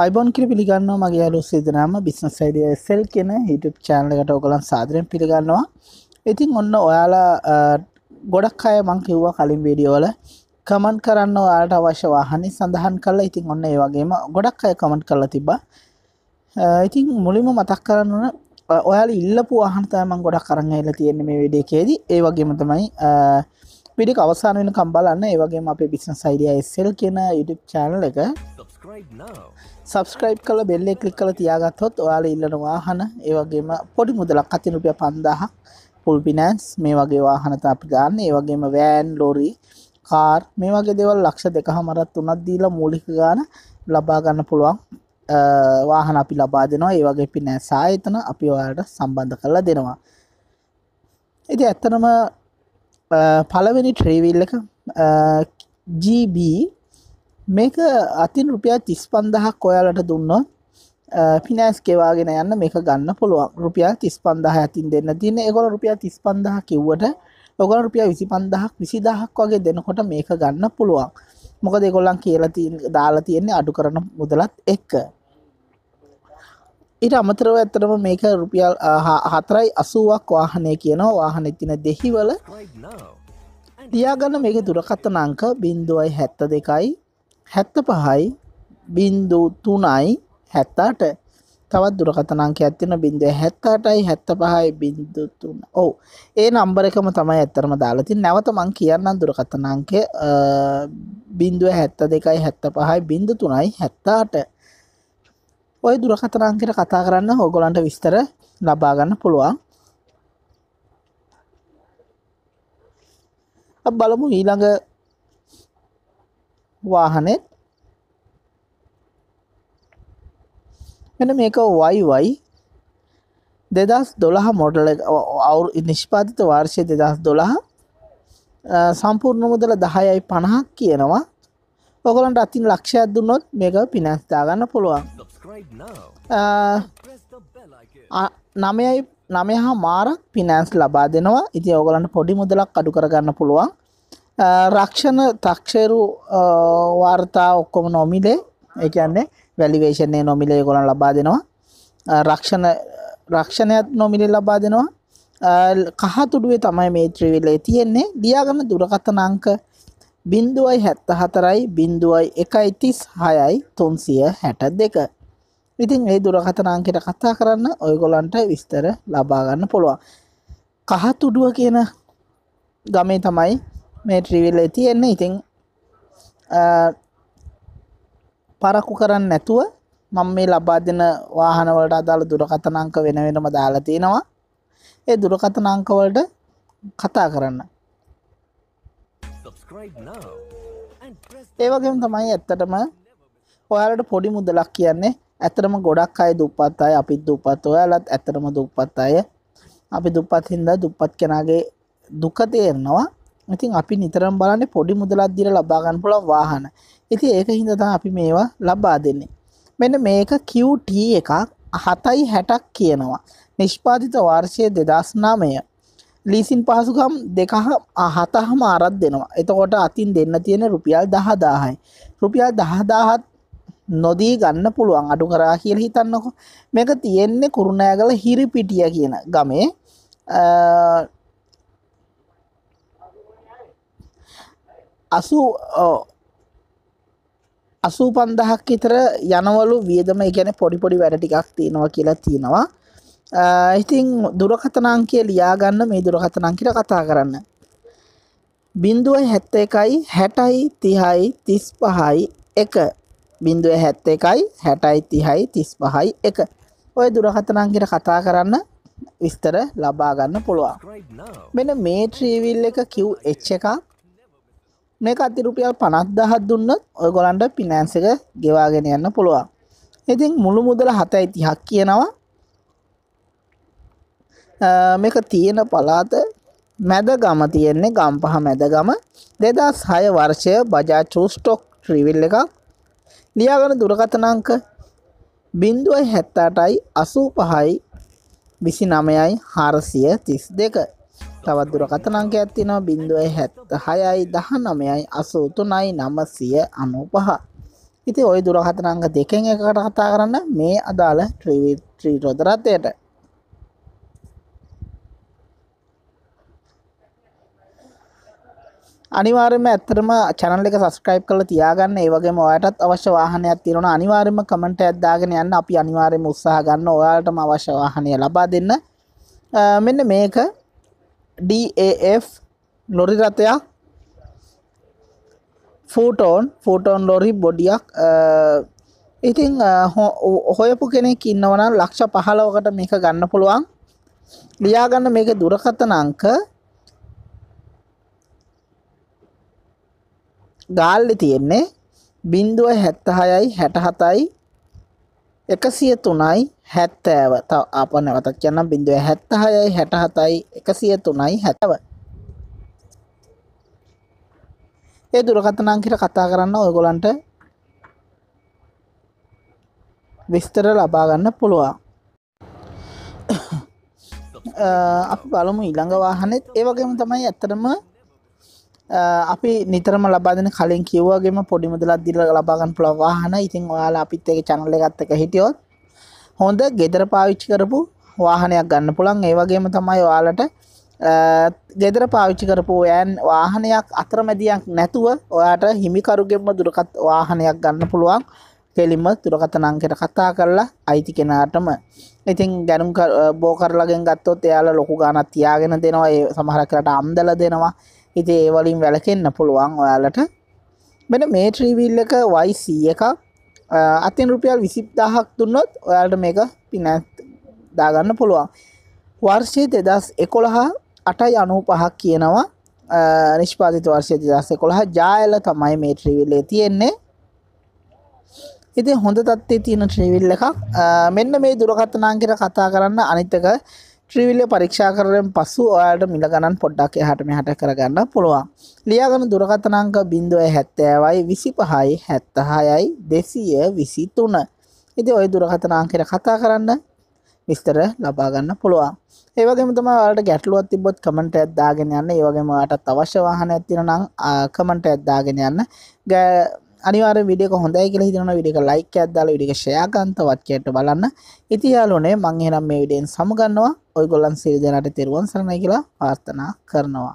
අයිබොන් කිරි පිළිගන්නවා මගේ අලු සිදනාම බිස්නස් අයිඩිය සෙල් කෙන හිටුප් චෑනලකට ඔගලන් සාදරයෙන් පිළිගන්නවා ඉතින් ඔන්න ඔයාලා ගොඩක් අය මං කිව්වා කලින් වීඩියෝල කමන් කරන්න ඔයාට අවශ්‍ය වාහනි සඳහන් කරලා ඉතින් ඔන්න ඒ වගේම ගොඩක් අය කමන්ට් කරලා තිබා ඉතින් මුලින්ම මතක් කරන්න ඔයාල ඉල්ලපු වාහන්තය මං ගොඩක් කරන්න එල තියෙන්නේ මේ විඩියකේදී ඒ වගේම තමයි පිඩික අවසාන වෙන කම්බලන්න ඒවගේම අපේ බිස්න සයිඩිය එස්සල් කියෙන YouTube චැනල එක සබස්ක්‍රයිබ් කල බෙල්ලෙ කලික් කල තියාගත්හොත් ඔයාල ඉල්ලන වාහන ඒවගේම පොඩි මුදලක් අතිනුපිය පන්දාහ පුල් පිනෑන්ස් මේ වගේ වාහනතා අපි ගන්න ඒවගේම වෑන් ලෝරී කාර් මේ වගේ දෙවල් ලක්ෂ දෙක හමරත් උනත් දීලා මූලික ගාන ලබාගන්න පුළුවන් වාහන අපි ලබා දෙනවා ඒවගේ පිනෑ සායතන අපි ඔයාට සම්බන්ධ කරලා දෙනවා ඉති ඇත්තනම පළවෙනි ට්‍රේවිල් එක ජීB මේක අතින් රුපියා තිස් පන්දහක් ඔයාලට දුන්නොත් පිනෑස් කෙවාගෙන යන්න මේක ගන්න පුළුවන් රුපියල් තිස් පන්දාහ ඇතින් දෙන්න තින එකොල රුපියා තිස් පන්දහ කිව්වට ලොගන රුපියා විසි පන්දහක් විසිදහක් වගේ දෙනකොට මේක ගන්න පුළුවන් මොකද දෙගොල්ලන් කියලා දාලා තියෙන්නේ අඩු කරන මුදලත් එක්ක ඉට අමතරව ඇතරම මේක රුපියල් හතරයි අසුවක් වාහනය කියනවා වාහන තින දෙහිවල තියාගන්න මේක දුරකත්තන අංක බින්දුවයි හැත්ත දෙකයි හැත්ත පහයි බින්දු තුනයි හැත්තාට තවත් දුරකතනංක ඇතින බින්දුව හැත්තාටයි හැත්ත පහයි බින්දු තුන්න ඔවු ඒ නම්බර එකම තමයි ඇත්තරම දාලති නැවත මං කියන්න දුරකතනංක බින්දුව හැත්ත දෙකයි හැත්ත පහයි බින්දු තුනයි හැත්තාට ඔය දුරකතරංකෙට කතා කරන්න හෝගොලන්ට විස්තර ලබාගන්න පුළුවන් බලමු ඊළඟ වාහනෙත් මෙන මේක වයිවයි දෙදස් දොළහ මොඩල අවුරු නිෂ්පාතිත වර්ෂය දෙදස් දොළහ සම්පූර්ණ මුදල දහයයි පණහක් කියනවා ඔගලන්ට අතින් ලක්ෂයක් දුන්නොත් මේක පිනැස්දාගන්න පුළුවන් නමයයි නමය හා මාරක් පිනෑන්ස් ලබා දෙනවා ඉති ඔගලන්ට පොඩි මුදලක් අඩු කරගන්න පුළුවන් රක්ෂණ තක්ෂේරු වාර්තා ඔක්කොම නොමිලේ එකන්නේ වැලිවේෂණය නොමිලේ ගොලන් ලබා දෙනවා රක්ෂණ රක්ෂණයත් නොමිලේ ලබා දෙනවා කහතුඩුවේ තමයි මේ ත්‍රීවිලේ තියෙන්නේ දියාගන්න දුරකථන අංක බින්දුවයි හැත්ත හතරයි බින්දුවයි එකයි තිස් හයයි තුන්සිය හැට දෙක ඉතින් ඒ දුරකතනාංකට කතා කරන්න ඔයගොලන්ට විස්තර ලබාගන්න පුළුවන් කහතුඩුව කියන ගමේ තමයි මේ ට්‍රිවිල්ල තියෙන්නේ ඉතිං පරක්කු කරන්න නැතුව මම මේ ලබා දෙන වාහනවලට අදාළ දුරකතනාංක වෙන වෙනම දාලා තියෙනවා ඒ දුරකතනාංකවලට කතා කරන්න ඒවගේම තමයි ඇත්තටම ඔයාලට පොඩි මුදලක් කියන්නේ ඇතරම ගොඩක් අය දුපත් අය අපිත් දුපත් ඔයාලත් ඇතරම දුපත් අය අපි දුපත් හින්ද දුපත් කෙනගේ දුක තේරනවා ඉතින් අපි නිතරම් බලන්නේ පොඩි මුදලක් දීලා ලබා ගන්න පුළුවන් වාහන. ඉතින් ඒක හින්දා තමයි අපි මේවා ලබා දෙන්නේ. මෙන්න මේක QT එකක් 7.60ක් කියනවා. නිෂ්පාදිත වර්ෂය 2009 ලීසින් පහසුකම් දෙකහ අහතහම ආරත් දෙනවා එතකොට අතින් දෙන්න තියෙන රුපියල් දහදාහයි රුපියල් දහදාහත් නොදී ගන්න පුළුවන් අඩු කරා කියල හිතන්නකො මේක තියෙන්නේ කුරුණෑගල හිරිපිටිය කියන ගමේ අසු අසූ පන්දහක් විතර යනවලු වියදම ගැන පොඩිපොඩි වැඩ ටිකක් තියෙනවා කියලා තියෙනවා ඉතිං දුරකතනාංකය ලියාගන්න මේ දුරකතනංකිට කතා කරන්න. බිින්දුව හැත්ත එකයි හැටයි තිහයි තිස් පහයි එක බිින්දුව හැත්ත එකයි හැටයි තිහයි තිස් පහයි එක ඔය දුරකතනංකිට කතා කරන්න විස්තර ලබාගන්න පුළුවන් මෙන මේ ත්‍රීවිල් එක කිව් එච්ච එකක් මේ අතිරුපියල් පනත් දහත් දුන්නත් ඔය ගොලන්ට පිනෑන්ස එක ගෙවාගෙන යන්න පුළුවන් ඉතින් මුළු මුදල හතයි තිහක් කියනවා මේක තියෙන පළාත මැදගම තියෙන්නේ ගම්පහ මැදගම 2006 වර්ෂය බජාජ් ට්‍රූ ස්ටොක් රිවිල් එකක් ලියාගෙන දුරකථන අංක 0.78යි 85යි 29යි 432 තවත් දුරකථන අංකයක් තියෙනවා 0.76යි 19යි 83යි 995 ඉතින් ওই දුරකථන අංක දෙකෙන් එකකට කතා කරන්න මේ අදාළ ත්‍රිවිල් ත්‍රි රොද රථයට අනිවාර්යම ඇත්තටම channel එක subscribe කරලා තියාගන්න. ඒ වගේම ඔයාටත් අවශ්‍ය වාහනයක් තියෙනවා අනිවාර්යම comment එකක් දාගෙන යන්න. අපි අනිවාර්යයෙන්ම උත්සාහ ගන්න ඔයාලටම අවශ්‍ය වාහනය ලබා දෙන්න. මෙන්න මේක DAF ලොරි රථයක් ෆෝටෝන් ෆෝටෝන් ලොරි බොඩියක් ඉතිං හොයපු කෙනෙක් ඉන්නවනම් ලක්ෂ පහලවකට මේක ගන්න පුළුවන් ලියාගන්න මේක දුරකතන අංක ගාල්ලි තියෙන්නේ බින්දුව හැත්තහයයි හැටහතයි එකසිය තුනයි හැත්තෑව තව අප නැවතක් කියන්න බින්දුව හැත්තහයයි හැටහතයි එකසිය තුනයි හැතව ඒ දුරකථනංකිට කතා කරන්න ඔයගොලන්ට විස්තර ලබාගන්න පුළුවන් අපි බලමු ඊළඟ වාහනෙත් ඒවගේම තමයි ඇත්තරම අපි නිතරම ලබාදන කලින් කිව්වගේම පොඩිමුදලත් දිල ලබාගන්න පුළවාහන ඉතින් ඔයාලා අපිත් එක චනල්ල ගත්තක හිටියොත් හොඳ ගෙදර පාවිච්චි කරපු වාහනයක් ගන්න පුළන් ඒවගේම තමයි ඔයාලට ගෙදර පාවිච්චි කරපු යන් වාහනයක් අතරමැදියක් නැතුව ඔයාට හිමිකරුගෙන්ම දුරකත් වාහනයක් ගන්න පුළුවන් කෙලිම තුරකතනංකට කතා කරලා අයිති කෙනාටම ඉතින් ගැනුම් බෝ කරලගෙන් ගත්තොත් එයාල ලොකු ගානත් තියාගෙන දෙනවා ඒ සමහරකට අම්දල දෙනවා ඉති ඒවලින් වැලකෙන්න්න පුළුවන් ඔයාලට මෙන මේ ත්‍රීවිල් එක වයිසී එක අතින් රුපියල් විසිප් දහක් දුන්නොත් ඔයාට මේක පිනැත් දාගන්න පුළුවන් වර්ෂය දෙදස් එකොළහා අටයි අනු පහක් කියනවා නිෂ්පාතිත වර්ෂය දෙදස් එකොළහ ජායල තමයි මේ ත්‍රීවිල්ලේ තියෙන්නේ ඉති හොඳ තත්වේ තියෙන ත්‍රීවිල් එකක් මෙන්න මේ දුරකථනාංකට කතා කරන්න අනිත්තක ත්‍රීවිල්ල පරීක්ෂා කරයෙන් පසු ඔයාට මිල ගණන් පොඩ්ඩක් එහට මෙහට කරගන්න පුළුවන්. ලියාගන දුරකතනංක බින්දුව හැත්තෑවයි විසි පහයි හැත්තහායයි දෙසීය විසි තුන. ඉති ඔය දුරකතනාංකෙර කතා කරන්න විස්තර ලබාගන්න පුළුවන්. ඒවගේම තම වලට ගැටලුවත් තිබොත් කමට ඇද්දාගෙන යන්න ඒවගේමට තවශ්‍ය වාහන ඇතින නම් කමට ඇද්දාගෙන යන්න ගෑ අනිවාර විඩියක හොඳයි කියලා හිතන විඩියක ලයික් ඇද්දාලා විඩියක ෂෙයා ගන්න තවත් කැට බලන්න. ඉතින් යාළුවනේ මම එහෙනම් මේ වීඩියෙන් සමුගන්නවා. ඔයගොල්ලන් සියලු දෙනාට තෙරුවන් සරණයි කියලා ප්‍රාර්ථනා කරනවා.